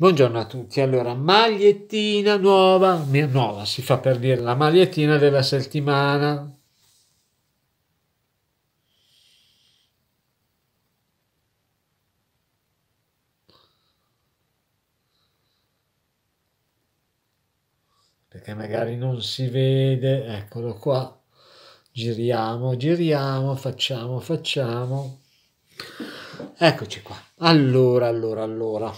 Buongiorno a tutti, allora magliettina nuova, nuova si fa per dire, la magliettina della settimana. Perché magari non si vede, eccolo qua, giriamo, giriamo, facciamo, facciamo. Eccoci qua, allora, allora, allora.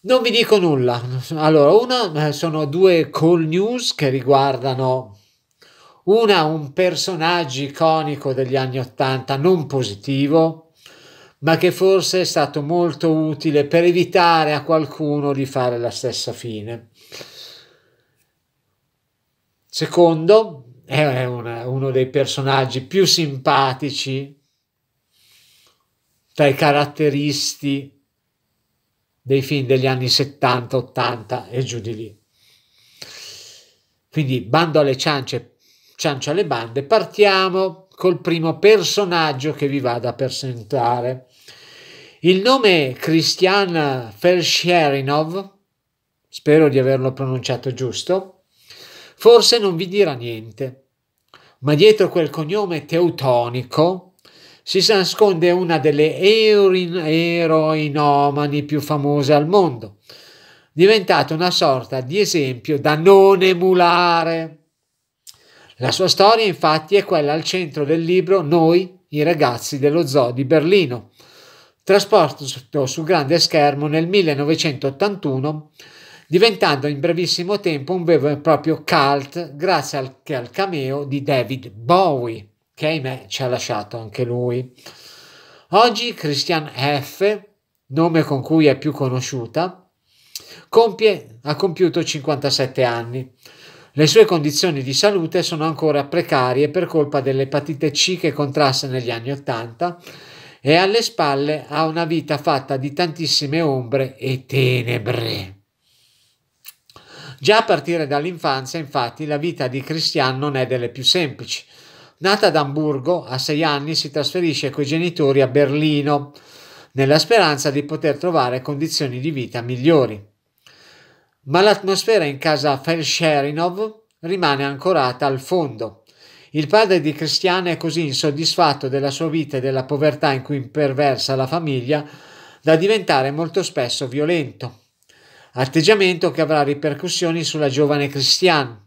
Non vi dico nulla. Allora, una eh, sono due call news che riguardano una un personaggio iconico degli anni Ottanta, non positivo, ma che forse è stato molto utile per evitare a qualcuno di fare la stessa fine. Secondo, è una, uno dei personaggi più simpatici tra i caratteristi dei film degli anni 70, 80 e giù di lì. Quindi bando alle ciance, ciancio alle bande, partiamo col primo personaggio che vi vado a presentare. Il nome Christian Felsherinov, spero di averlo pronunciato giusto, forse non vi dirà niente, ma dietro quel cognome teutonico si nasconde una delle eroinomani più famose al mondo, diventata una sorta di esempio da non emulare. La sua storia infatti è quella al centro del libro Noi, i ragazzi dello zoo di Berlino, trasportato su grande schermo nel 1981, diventando in brevissimo tempo un vero e proprio cult grazie al, al cameo di David Bowie che ahimè ci ha lasciato anche lui. Oggi Christian F., nome con cui è più conosciuta, compie, ha compiuto 57 anni. Le sue condizioni di salute sono ancora precarie per colpa dell'epatite C che contrasse negli anni Ottanta e alle spalle ha una vita fatta di tantissime ombre e tenebre. Già a partire dall'infanzia, infatti, la vita di Christian non è delle più semplici. Nata ad Amburgo, a sei anni si trasferisce coi genitori a Berlino, nella speranza di poter trovare condizioni di vita migliori. Ma l'atmosfera in casa Felsherinov rimane ancorata al fondo. Il padre di Cristiana è così insoddisfatto della sua vita e della povertà in cui imperversa la famiglia da diventare molto spesso violento, atteggiamento che avrà ripercussioni sulla giovane Cristiana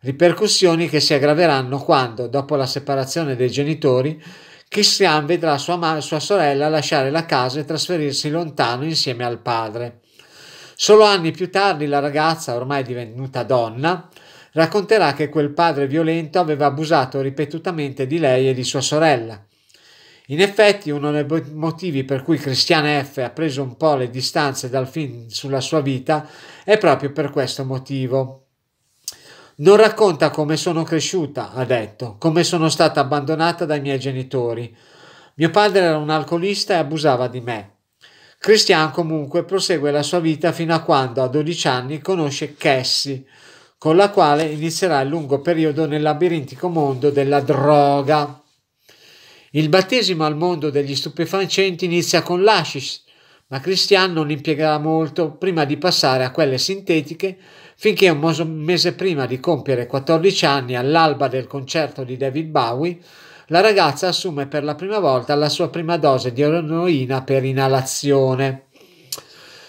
ripercussioni che si aggraveranno quando, dopo la separazione dei genitori, Christian vedrà sua, ma- sua sorella lasciare la casa e trasferirsi lontano insieme al padre. Solo anni più tardi la ragazza, ormai divenuta donna, racconterà che quel padre violento aveva abusato ripetutamente di lei e di sua sorella. In effetti, uno dei motivi per cui Christian F. ha preso un po' le distanze dal film sulla sua vita è proprio per questo motivo. Non racconta come sono cresciuta, ha detto, come sono stata abbandonata dai miei genitori. Mio padre era un alcolista e abusava di me. Christian comunque prosegue la sua vita fino a quando a 12 anni conosce Cassie, con la quale inizierà il lungo periodo nel labirintico mondo della droga. Il battesimo al mondo degli stupefacenti inizia con l'ascis, ma Christian non impiegherà molto prima di passare a quelle sintetiche finché un mese prima di compiere 14 anni all'alba del concerto di David Bowie, la ragazza assume per la prima volta la sua prima dose di eroina per inalazione.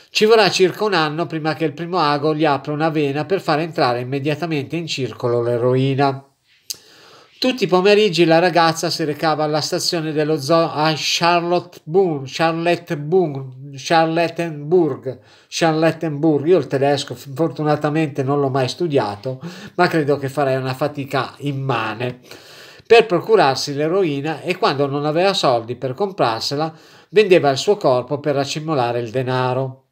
Ci vorrà circa un anno prima che il primo ago gli apra una vena per far entrare immediatamente in circolo l'eroina. Tutti i pomeriggi la ragazza si recava alla stazione dello zoo a Charlotte Boone, Charlotte Boone Charlottenburg, Charlottenburg. Io il tedesco fortunatamente non l'ho mai studiato, ma credo che farei una fatica immane per procurarsi l'eroina e quando non aveva soldi per comprarsela vendeva il suo corpo per accumulare il denaro.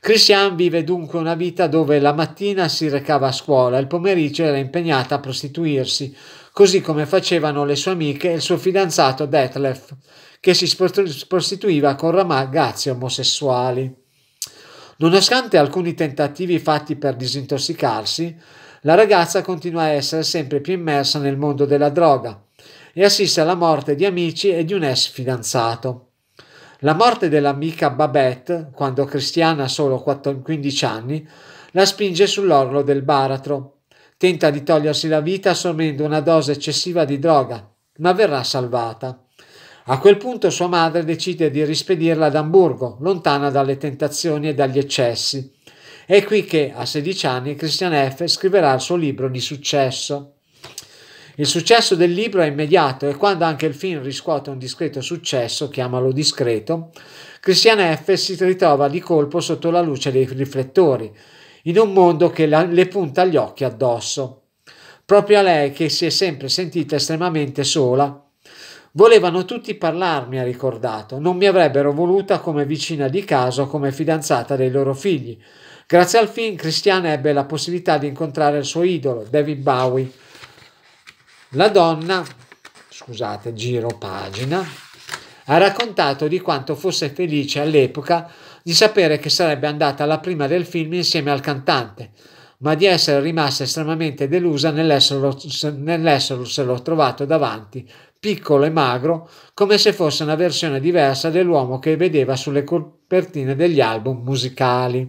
Christian vive dunque una vita dove la mattina si recava a scuola e il pomeriggio era impegnata a prostituirsi, così come facevano le sue amiche e il suo fidanzato Detlef che si prostituiva con ragazzi omosessuali. Nonostante alcuni tentativi fatti per disintossicarsi, la ragazza continua a essere sempre più immersa nel mondo della droga e assiste alla morte di amici e di un ex fidanzato. La morte dell'amica Babette, quando Cristiana ha solo 15 anni, la spinge sull'orlo del baratro. Tenta di togliersi la vita assumendo una dose eccessiva di droga, ma verrà salvata. A quel punto sua madre decide di rispedirla ad Amburgo, lontana dalle tentazioni e dagli eccessi. È qui che, a 16 anni, Christian F. scriverà il suo libro di successo. Il successo del libro è immediato e quando anche il film riscuote un discreto successo, chiamalo discreto, Christian F. si ritrova di colpo sotto la luce dei riflettori, in un mondo che la, le punta gli occhi addosso. Proprio a lei che si è sempre sentita estremamente sola, Volevano tutti parlarmi, ha ricordato, non mi avrebbero voluta come vicina di casa o come fidanzata dei loro figli. Grazie al film Cristiana ebbe la possibilità di incontrare il suo idolo, David Bowie. La donna, scusate, giro pagina, ha raccontato di quanto fosse felice all'epoca di sapere che sarebbe andata alla prima del film insieme al cantante, ma di essere rimasta estremamente delusa nell'esserselo trovato davanti piccolo e magro, come se fosse una versione diversa dell'uomo che vedeva sulle copertine degli album musicali.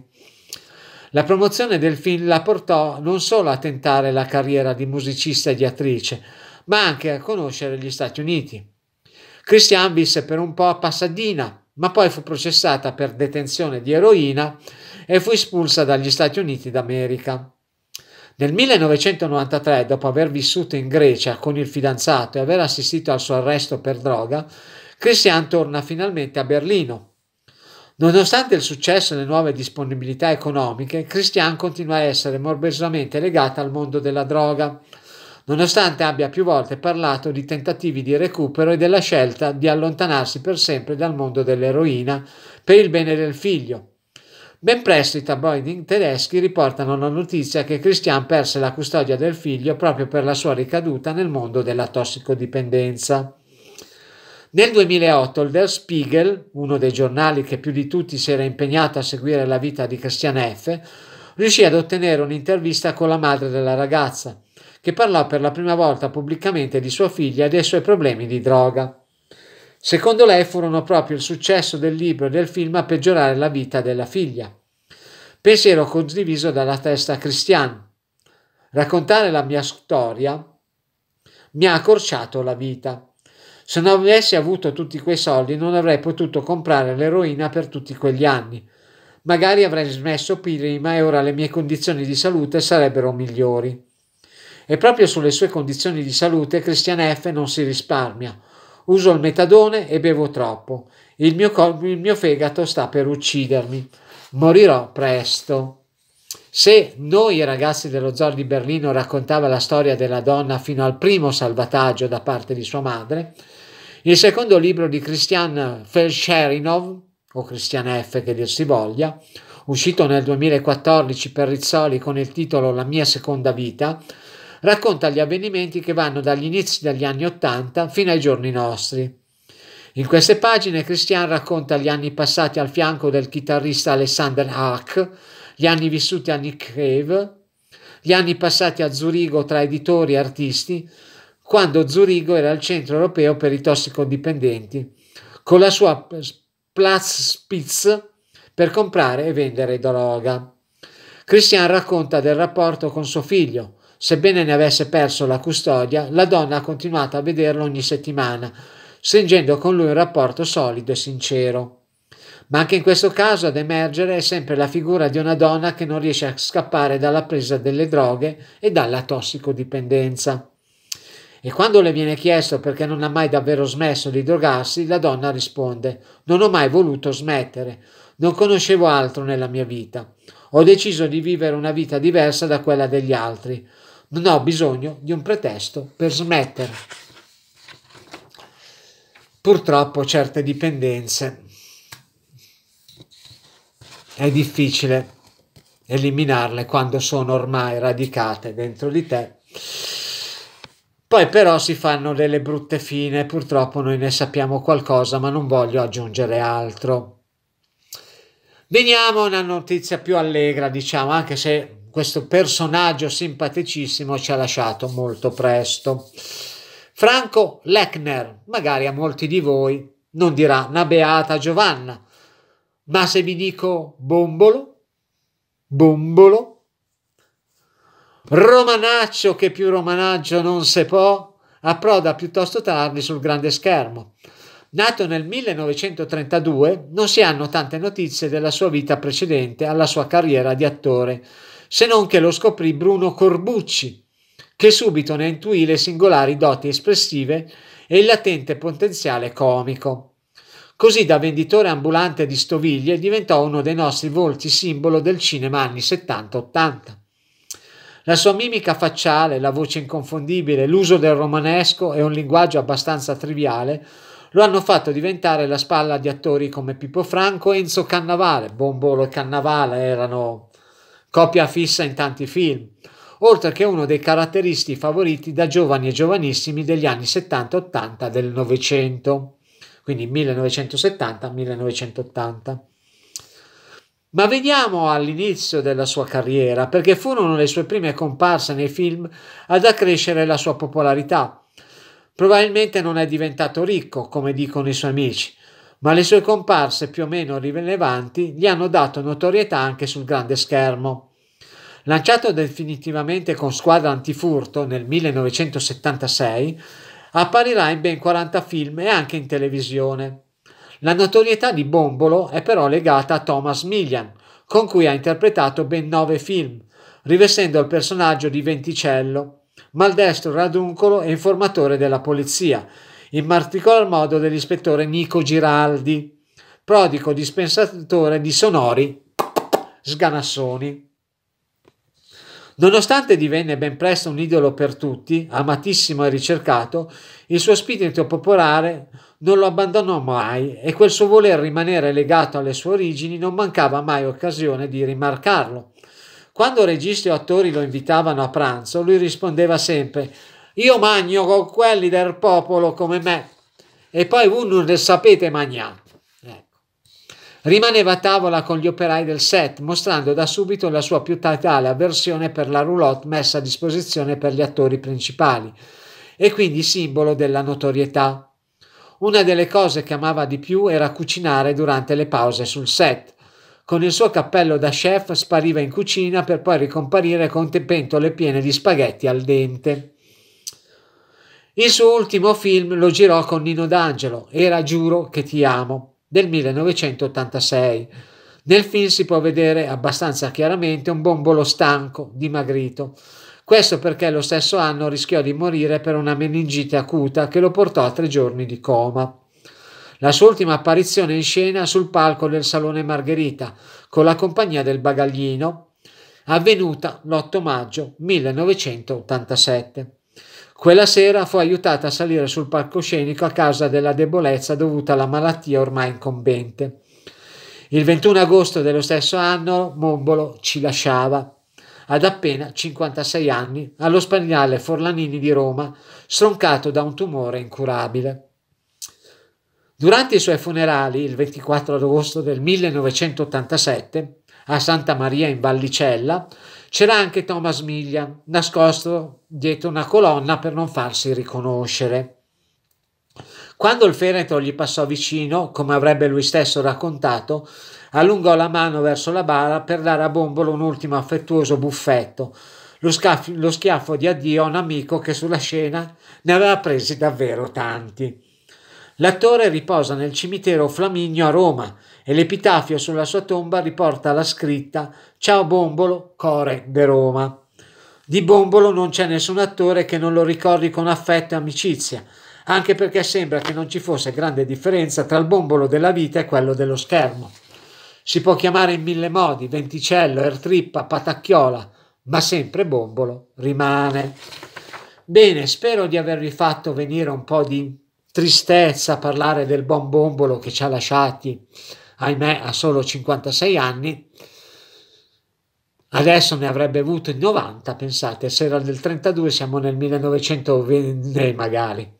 La promozione del film la portò non solo a tentare la carriera di musicista e di attrice, ma anche a conoscere gli Stati Uniti. Christian visse per un po' a Pasadena, ma poi fu processata per detenzione di eroina e fu espulsa dagli Stati Uniti d'America. Nel 1993, dopo aver vissuto in Grecia con il fidanzato e aver assistito al suo arresto per droga, Christian torna finalmente a Berlino. Nonostante il successo e le nuove disponibilità economiche, Christian continua a essere morbosamente legata al mondo della droga, nonostante abbia più volte parlato di tentativi di recupero e della scelta di allontanarsi per sempre dal mondo dell'eroina per il bene del figlio, Ben presto i tabloid tedeschi riportano la notizia che Christian perse la custodia del figlio proprio per la sua ricaduta nel mondo della tossicodipendenza. Nel 2008 il Der Spiegel, uno dei giornali che più di tutti si era impegnato a seguire la vita di Christian F., riuscì ad ottenere un'intervista con la madre della ragazza, che parlò per la prima volta pubblicamente di sua figlia e dei suoi problemi di droga. Secondo lei furono proprio il successo del libro e del film a peggiorare la vita della figlia. Pensiero condiviso dalla testa cristiana. Raccontare la mia storia mi ha accorciato la vita. Se non avessi avuto tutti quei soldi non avrei potuto comprare l'eroina per tutti quegli anni. Magari avrei smesso prima e ora le mie condizioni di salute sarebbero migliori. E proprio sulle sue condizioni di salute Christian F. non si risparmia Uso il metadone e bevo troppo. Il mio, cor- il mio fegato sta per uccidermi. Morirò presto. Se noi ragazzi dello Zor di Berlino raccontava la storia della donna fino al primo salvataggio da parte di sua madre, il secondo libro di Christian Felsherinov, o Christian F che dir si voglia, uscito nel 2014 per Rizzoli con il titolo La mia seconda vita, racconta gli avvenimenti che vanno dagli inizi degli anni Ottanta fino ai giorni nostri. In queste pagine Christian racconta gli anni passati al fianco del chitarrista Alexander Hack, gli anni vissuti a Nick Cave, gli anni passati a Zurigo tra editori e artisti, quando Zurigo era il centro europeo per i tossicodipendenti, con la sua Platz Spitz per comprare e vendere droga. Christian racconta del rapporto con suo figlio, Sebbene ne avesse perso la custodia, la donna ha continuato a vederlo ogni settimana, stringendo con lui un rapporto solido e sincero. Ma anche in questo caso ad emergere è sempre la figura di una donna che non riesce a scappare dalla presa delle droghe e dalla tossicodipendenza. E quando le viene chiesto perché non ha mai davvero smesso di drogarsi, la donna risponde Non ho mai voluto smettere, non conoscevo altro nella mia vita. Ho deciso di vivere una vita diversa da quella degli altri non ho bisogno di un pretesto per smettere. Purtroppo certe dipendenze è difficile eliminarle quando sono ormai radicate dentro di te. Poi però si fanno delle brutte fine, purtroppo noi ne sappiamo qualcosa, ma non voglio aggiungere altro. Veniamo a una notizia più allegra, diciamo, anche se questo personaggio simpaticissimo ci ha lasciato molto presto. Franco Lechner, magari a molti di voi, non dirà una beata Giovanna, ma se vi dico Bombolo, Bombolo, Romanaccio che più romanaggio non se può, approda piuttosto tardi sul grande schermo. Nato nel 1932, non si hanno tante notizie della sua vita precedente alla sua carriera di attore se non che lo scoprì Bruno Corbucci, che subito ne intuì le singolari doti espressive e il latente potenziale comico. Così da venditore ambulante di stoviglie diventò uno dei nostri volti simbolo del cinema anni 70-80. La sua mimica facciale, la voce inconfondibile, l'uso del romanesco e un linguaggio abbastanza triviale lo hanno fatto diventare la spalla di attori come Pippo Franco e Enzo Cannavale. Bombolo e Cannavale erano copia fissa in tanti film, oltre che uno dei caratteristi favoriti da giovani e giovanissimi degli anni 70-80 del Novecento, quindi 1970-1980. Ma veniamo all'inizio della sua carriera, perché furono le sue prime comparse nei film ad accrescere la sua popolarità. Probabilmente non è diventato ricco, come dicono i suoi amici, ma le sue comparse più o meno rilevanti gli hanno dato notorietà anche sul grande schermo. Lanciato definitivamente con squadra antifurto nel 1976, apparirà in ben 40 film e anche in televisione. La notorietà di Bombolo è però legata a Thomas Millian, con cui ha interpretato ben 9 film, rivestendo il personaggio di Venticello, maldestro raduncolo e informatore della polizia, in particolar modo dell'ispettore Nico Giraldi, prodico dispensatore di sonori sganassoni. Nonostante divenne ben presto un idolo per tutti, amatissimo e ricercato, il suo spirito popolare non lo abbandonò mai e quel suo voler rimanere legato alle sue origini non mancava mai occasione di rimarcarlo. Quando registi o attori lo invitavano a pranzo, lui rispondeva sempre io magno con quelli del popolo come me e poi voi non ne sapete mangiare. Ecco. Rimaneva a tavola con gli operai del set, mostrando da subito la sua più totale avversione per la roulotte messa a disposizione per gli attori principali e quindi simbolo della notorietà. Una delle cose che amava di più era cucinare durante le pause sul set. Con il suo cappello da chef spariva in cucina per poi ricomparire con pentole piene di spaghetti al dente. Il suo ultimo film lo girò con Nino D'Angelo, Era Giuro che ti amo, del 1986. Nel film si può vedere abbastanza chiaramente un bombolo stanco, dimagrito. Questo perché lo stesso anno rischiò di morire per una meningite acuta che lo portò a tre giorni di coma. La sua ultima apparizione in scena sul palco del Salone Margherita con la compagnia del Bagaglino, avvenuta l'8 maggio 1987. Quella sera fu aiutata a salire sul palcoscenico a causa della debolezza dovuta alla malattia ormai incombente. Il 21 agosto dello stesso anno Mombolo ci lasciava ad appena 56 anni allo spagnale Forlanini di Roma, stroncato da un tumore incurabile. Durante i suoi funerali, il 24 agosto del 1987, a Santa Maria in Vallicella, c'era anche Thomas Millian, nascosto dietro una colonna per non farsi riconoscere. Quando il feretro gli passò vicino, come avrebbe lui stesso raccontato, allungò la mano verso la bara per dare a Bombolo un ultimo affettuoso buffetto, lo, scaff- lo schiaffo di addio a un amico che sulla scena ne aveva presi davvero tanti. L'attore riposa nel cimitero Flaminio a Roma e l'epitafio sulla sua tomba riporta la scritta Ciao Bombolo, core de Roma. Di Bombolo non c'è nessun attore che non lo ricordi con affetto e amicizia, anche perché sembra che non ci fosse grande differenza tra il bombolo della vita e quello dello schermo. Si può chiamare in mille modi, venticello, ertrippa, patacchiola, ma sempre bombolo rimane. Bene, spero di avervi fatto venire un po' di tristezza a parlare del buon bombolo che ci ha lasciati ahimè ha solo 56 anni, adesso ne avrebbe avuto 90, pensate, se era del 32 siamo nel 1920 magari,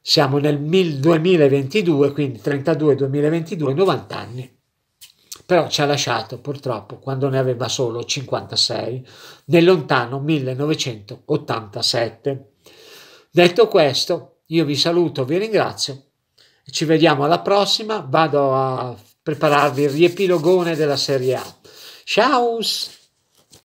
siamo nel 2022, quindi 32-2022, 90 anni. Però ci ha lasciato purtroppo quando ne aveva solo 56, nel lontano 1987. Detto questo, io vi saluto, vi ringrazio, ci vediamo alla prossima, vado a prepararvi il riepilogone della Serie A. Ciao!